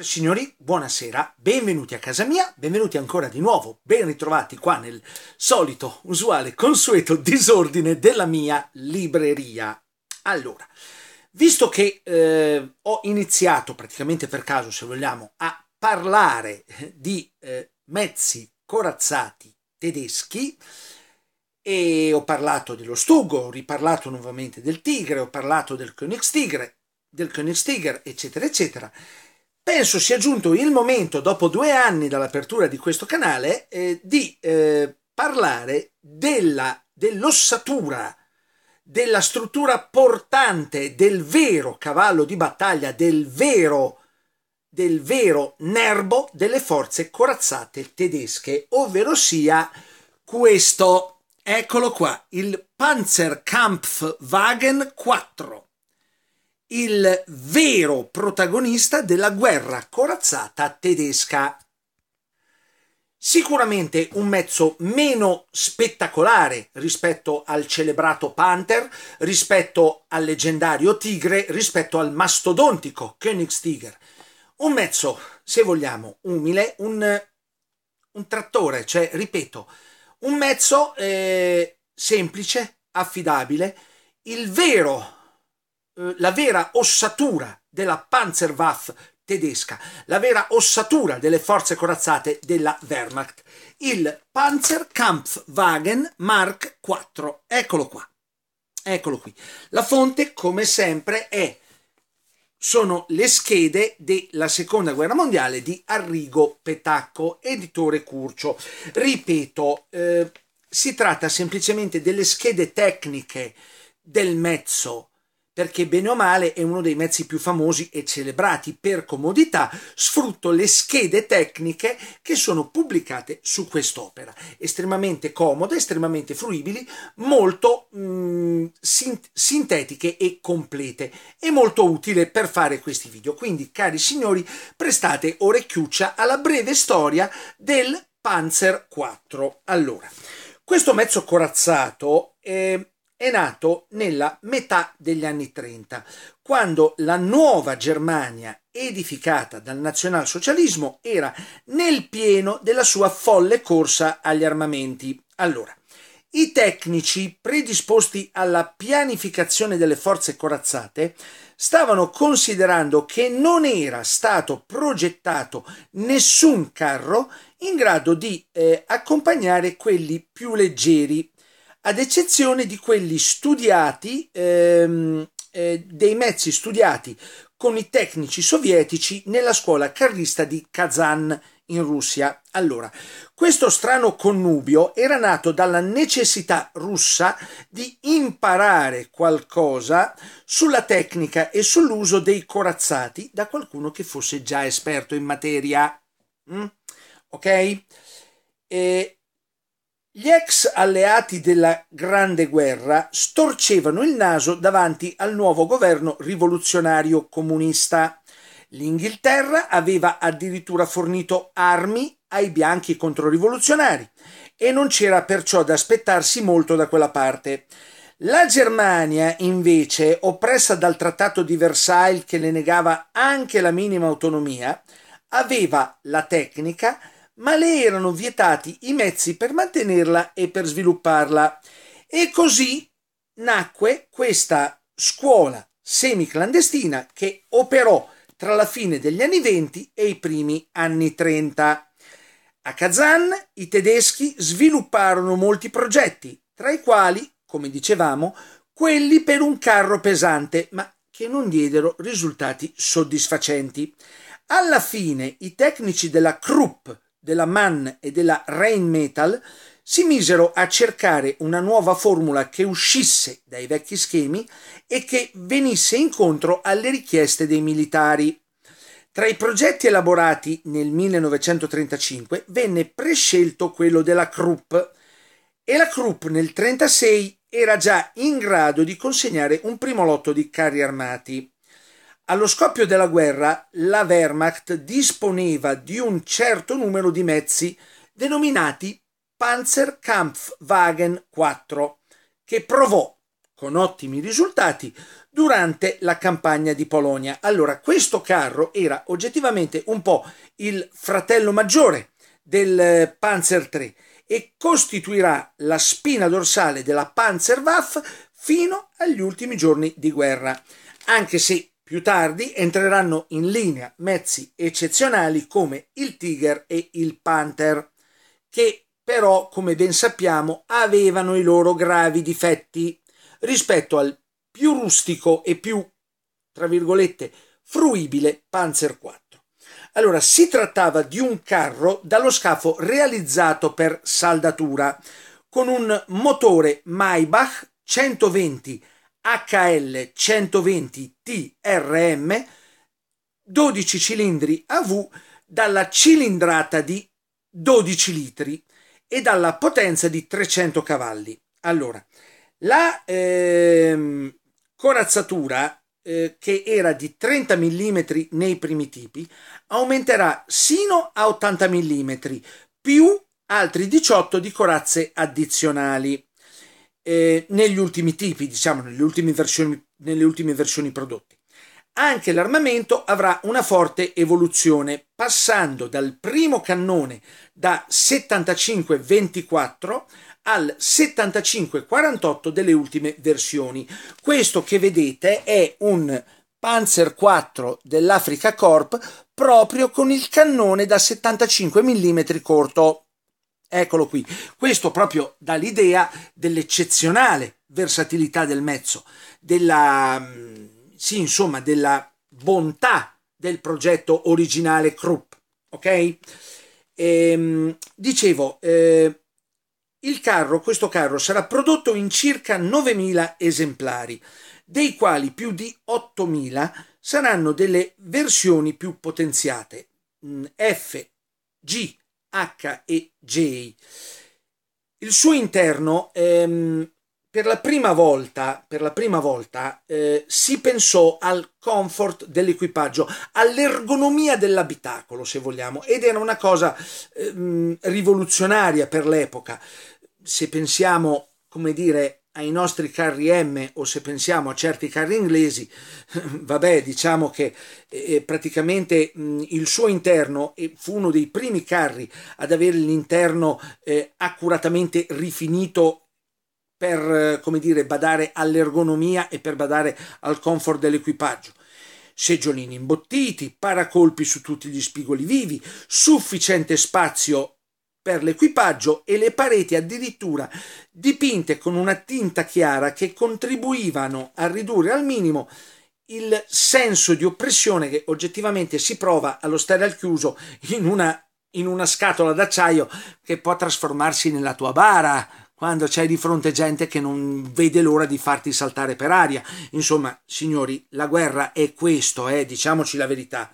Signori, buonasera, benvenuti a casa mia, benvenuti ancora di nuovo, ben ritrovati qua nel solito, usuale, consueto disordine della mia libreria. Allora, visto che eh, ho iniziato praticamente per caso, se vogliamo, a parlare eh, di eh, mezzi corazzati tedeschi, e ho parlato dello Stugo, ho riparlato nuovamente del Tigre, ho parlato del Königstiger, del Königstiger, eccetera, eccetera, penso sia giunto il momento, dopo due anni dall'apertura di questo canale, eh, di eh, parlare della, dell'ossatura, della struttura portante del vero cavallo di battaglia, del vero, del vero nervo delle forze corazzate tedesche, ovvero sia questo, eccolo qua, il Panzerkampfwagen 4 il vero protagonista della guerra corazzata tedesca. Sicuramente un mezzo meno spettacolare rispetto al celebrato Panther, rispetto al leggendario Tigre, rispetto al mastodontico Königstiger. Un mezzo, se vogliamo, umile, un, un trattore, cioè, ripeto, un mezzo eh, semplice, affidabile. Il vero eh, la vera ossatura della Panzerwaffe tedesca, la vera ossatura delle forze corazzate della Wehrmacht, il Panzerkampfwagen Mark IV. Eccolo qua. Eccolo qui. La fonte, come sempre, è sono le schede della seconda guerra mondiale di Arrigo Petacco, editore Curcio. Ripeto, eh, si tratta semplicemente delle schede tecniche del mezzo perché bene o male è uno dei mezzi più famosi e celebrati per comodità, sfrutto le schede tecniche che sono pubblicate su quest'opera, estremamente comode, estremamente fruibili, molto mh, mm, sint- sintetiche e complete e molto utile per fare questi video. Quindi, cari signori, prestate orecchiuccia alla breve storia del Panzer 4. Allora, questo mezzo corazzato eh, è nato nella metà degli anni 30, quando la nuova Germania edificata dal nazionalsocialismo era nel pieno della sua folle corsa agli armamenti. Allora, i tecnici predisposti alla pianificazione delle forze corazzate stavano considerando che non era stato progettato nessun carro in grado di eh, accompagnare quelli più leggeri ad eccezione di quelli studiati, ehm, eh, dei mezzi studiati con i tecnici sovietici nella scuola carlista di Kazan in Russia. Allora, questo strano connubio era nato dalla necessità russa di imparare qualcosa sulla tecnica e sull'uso dei corazzati da qualcuno che fosse già esperto in materia. Mm? Ok? E gli ex alleati della Grande Guerra storcevano il naso davanti al nuovo governo rivoluzionario comunista. L'Inghilterra aveva addirittura fornito armi ai bianchi controrivoluzionari e non c'era perciò da aspettarsi molto da quella parte. La Germania, invece, oppressa dal Trattato di Versailles che le negava anche la minima autonomia, aveva la tecnica ma le erano vietati i mezzi per mantenerla e per svilupparla. E così nacque questa scuola semiclandestina che operò tra la fine degli anni 20 e i primi anni 30. A Kazan i tedeschi svilupparono molti progetti, tra i quali, come dicevamo, quelli per un carro pesante, ma che non diedero risultati soddisfacenti. Alla fine i tecnici della Krupp della Man e della Rain Metal si misero a cercare una nuova formula che uscisse dai vecchi schemi e che venisse incontro alle richieste dei militari. Tra i progetti elaborati nel 1935 venne prescelto quello della Krupp e la Krupp nel 1936 era già in grado di consegnare un primo lotto di carri armati. Allo scoppio della guerra la Wehrmacht disponeva di un certo numero di mezzi denominati Panzerkampfwagen 4, che provò con ottimi risultati durante la campagna di Polonia. Allora, questo carro era oggettivamente un po' il fratello maggiore del eh, Panzer III e costituirà la spina dorsale della Panzerwaffe fino agli ultimi giorni di guerra, anche se più tardi entreranno in linea mezzi eccezionali come il Tiger e il Panther, che però, come ben sappiamo, avevano i loro gravi difetti rispetto al più rustico e più, tra virgolette, fruibile Panzer 4. Allora, si trattava di un carro dallo scafo realizzato per saldatura, con un motore Maybach 120 HL120TRM 12 cilindri AV dalla cilindrata di 12 litri e dalla potenza di 300 cavalli. Allora, la ehm, corazzatura eh, che era di 30 mm nei primi tipi aumenterà sino a 80 mm più altri 18 di corazze addizionali eh, negli ultimi tipi, diciamo, negli ultimi versioni, nelle ultime versioni prodotte. Anche l'armamento avrà una forte evoluzione, passando dal primo cannone da 75-24 al 75-48 delle ultime versioni. Questo che vedete è un Panzer 4 dell'Africa Corp proprio con il cannone da 75 mm corto. Eccolo qui. Questo proprio dà l'idea dell'eccezionale versatilità del mezzo, della, mm, sì, insomma, della bontà del progetto originale Krupp. Ok? E, ehm, dicevo, eh, il carro, questo carro sarà prodotto in circa 9.000 esemplari, dei quali più di 8.000 saranno delle versioni più potenziate, mm, F, G, H e J. Il suo interno ehm, per la prima volta, la prima volta eh, si pensò al comfort dell'equipaggio, all'ergonomia dell'abitacolo, se vogliamo, ed era una cosa ehm, rivoluzionaria per l'epoca. Se pensiamo, come dire, ai nostri carri M o se pensiamo a certi carri inglesi, vabbè, diciamo che eh, eh, praticamente mh, il suo interno fu uno dei primi carri ad avere l'interno eh, accuratamente rifinito per, eh, come dire, badare all'ergonomia e per badare al comfort dell'equipaggio seggiolini imbottiti, paracolpi su tutti gli spigoli vivi, sufficiente spazio per l'equipaggio e le pareti addirittura dipinte con una tinta chiara che contribuivano a ridurre al minimo il senso di oppressione che oggettivamente si prova allo stare al chiuso in una, in una scatola d'acciaio che può trasformarsi nella tua bara quando c'è di fronte gente che non vede l'ora di farti saltare per aria. Insomma, signori, la guerra è questo, eh, diciamoci la verità.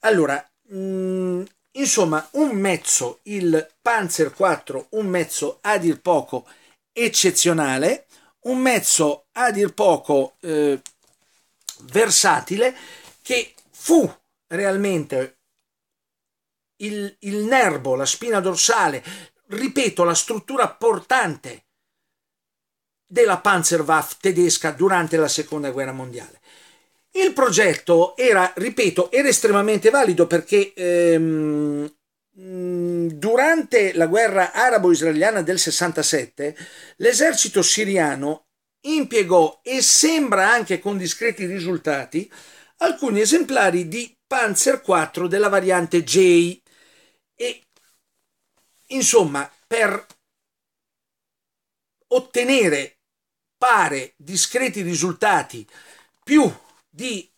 Allora, mm, Insomma, un mezzo, il Panzer 4, un mezzo a dir poco eccezionale, un mezzo a dir poco eh, versatile che fu realmente il, il nervo, la spina dorsale, ripeto, la struttura portante della Panzerwaffe tedesca durante la seconda guerra mondiale. Il progetto era, ripeto, era estremamente valido perché ehm, mm, durante la guerra arabo-israeliana del 67 l'esercito siriano impiegò e sembra anche con discreti risultati alcuni esemplari di Panzer 4 della variante J e insomma per ottenere pare discreti risultati più di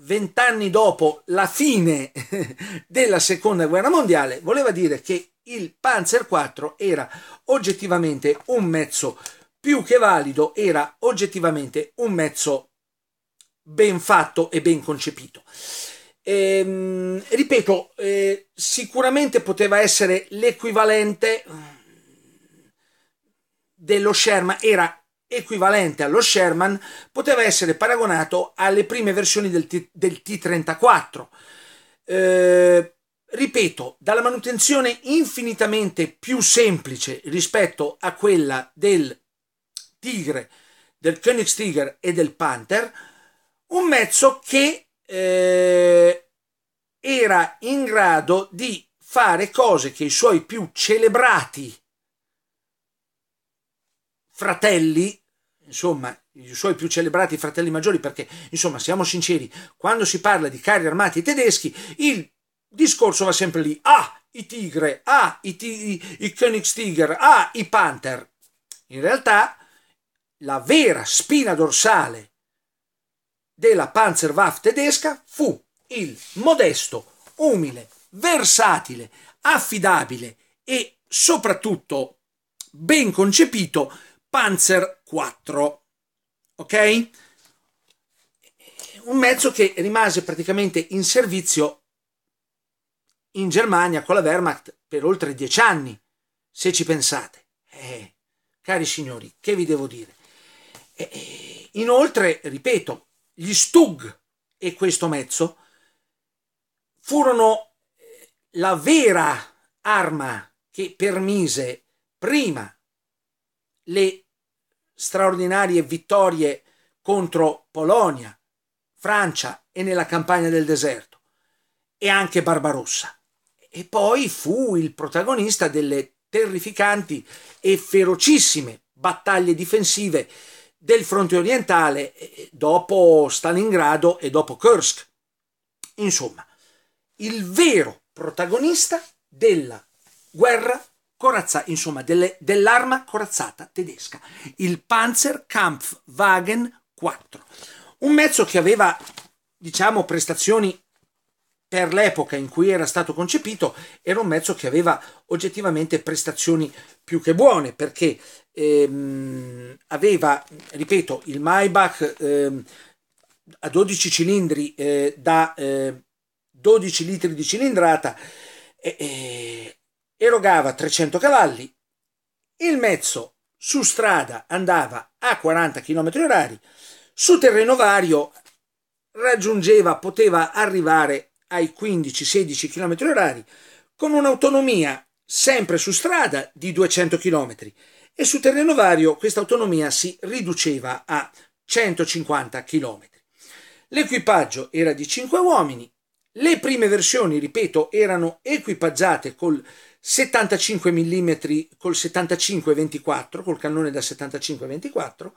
vent'anni dopo la fine della seconda guerra mondiale voleva dire che il Panzer IV era oggettivamente un mezzo più che valido, era oggettivamente un mezzo ben fatto e ben concepito. Ehm, ripeto, eh, sicuramente poteva essere l'equivalente dello Sherman, era equivalente allo Sherman, poteva essere paragonato alle prime versioni del, T- del T-34. Eh, ripeto, dalla manutenzione infinitamente più semplice rispetto a quella del Tigre, del Königstiger e del Panther, un mezzo che eh, era in grado di fare cose che i suoi più celebrati fratelli, insomma, i suoi più celebrati fratelli maggiori, perché, insomma, siamo sinceri, quando si parla di carri armati tedeschi, il discorso va sempre lì. Ah, i tigre, ah, i, ti- i Königstiger, ah, i Panther. In realtà, la vera spina dorsale della Panzerwaffe tedesca fu il modesto, umile, versatile, affidabile e soprattutto ben concepito Panzer 4. Ok? Un mezzo che rimase praticamente in servizio in Germania con la Wehrmacht per oltre dieci anni, se ci pensate. Eh, cari signori, che vi devo dire? Eh, inoltre, ripeto, gli Stug e questo mezzo furono eh, la vera arma che permise prima le straordinarie vittorie contro Polonia, Francia e nella campagna del deserto e anche Barbarossa. E poi fu il protagonista delle terrificanti e ferocissime battaglie difensive del fronte orientale eh, dopo Stalingrado e dopo Kursk. Insomma, il vero protagonista della guerra corazza, insomma delle, dell'arma corazzata tedesca, il Panzerkampfwagen 4. Un mezzo che aveva, diciamo, prestazioni per l'epoca in cui era stato concepito, era un mezzo che aveva oggettivamente prestazioni più che buone, perché ehm, aveva, ripeto, il Maybach ehm, a 12 cilindri eh, da eh, 12 litri di cilindrata, eh, erogava 300 cavalli, il mezzo su strada andava a 40 km h su terreno vario raggiungeva, poteva arrivare ai 15-16 km h con un'autonomia sempre su strada di 200 km e su terreno vario questa autonomia si riduceva a 150 km. L'equipaggio era di 5 uomini, le prime versioni, ripeto, erano equipaggiate col 75 mm col 75-24, col cannone da 75-24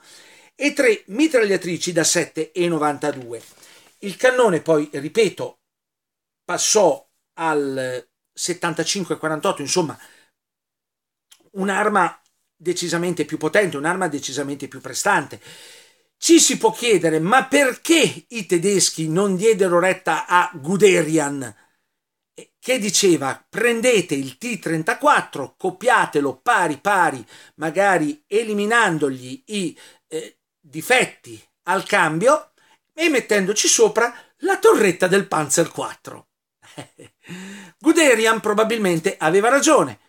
e tre mitragliatrici da 7,92. Il cannone poi, ripeto, passò al 75-48, insomma un'arma decisamente più potente, un'arma decisamente più prestante. Ci si può chiedere, ma perché i tedeschi non diedero retta a Guderian? che diceva prendete il T34, copiatelo pari pari, magari eliminandogli i eh, difetti al cambio e mettendoci sopra la torretta del Panzer 4. Guderian probabilmente aveva ragione.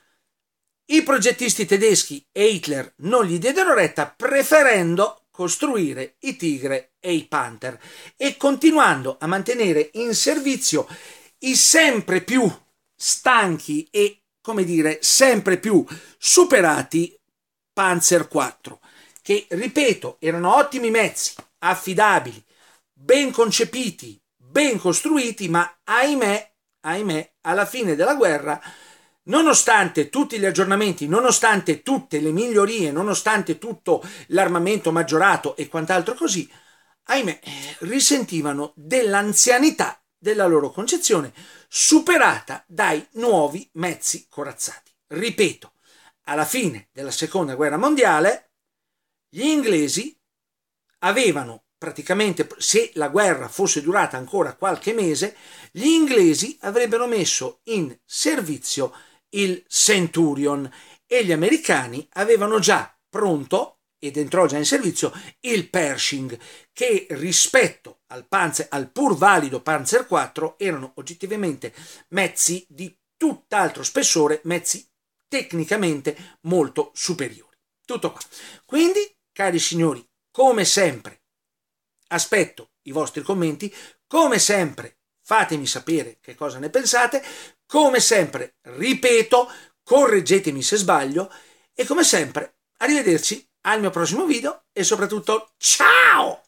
I progettisti tedeschi e Hitler non gli diedero retta preferendo costruire i Tigre e i Panther e continuando a mantenere in servizio i sempre più stanchi e, come dire, sempre più superati Panzer 4, che, ripeto, erano ottimi mezzi, affidabili, ben concepiti, ben costruiti, ma ahimè, ahimè, alla fine della guerra, nonostante tutti gli aggiornamenti, nonostante tutte le migliorie, nonostante tutto l'armamento maggiorato e quant'altro così, ahimè, eh, risentivano dell'anzianità della loro concezione, superata dai nuovi mezzi corazzati. Ripeto, alla fine della seconda guerra mondiale, gli inglesi avevano praticamente, se la guerra fosse durata ancora qualche mese, gli inglesi avrebbero messo in servizio il Centurion e gli americani avevano già pronto ed entrò già in servizio il Pershing, che rispetto al, Panzer, al pur valido Panzer 4 erano oggettivamente mezzi di tutt'altro spessore, mezzi tecnicamente molto superiori. Tutto qua. Quindi, cari signori, come sempre, aspetto i vostri commenti, come sempre fatemi sapere che cosa ne pensate, come sempre, ripeto, correggetemi se sbaglio e come sempre, arrivederci al mio prossimo video e soprattutto ciao!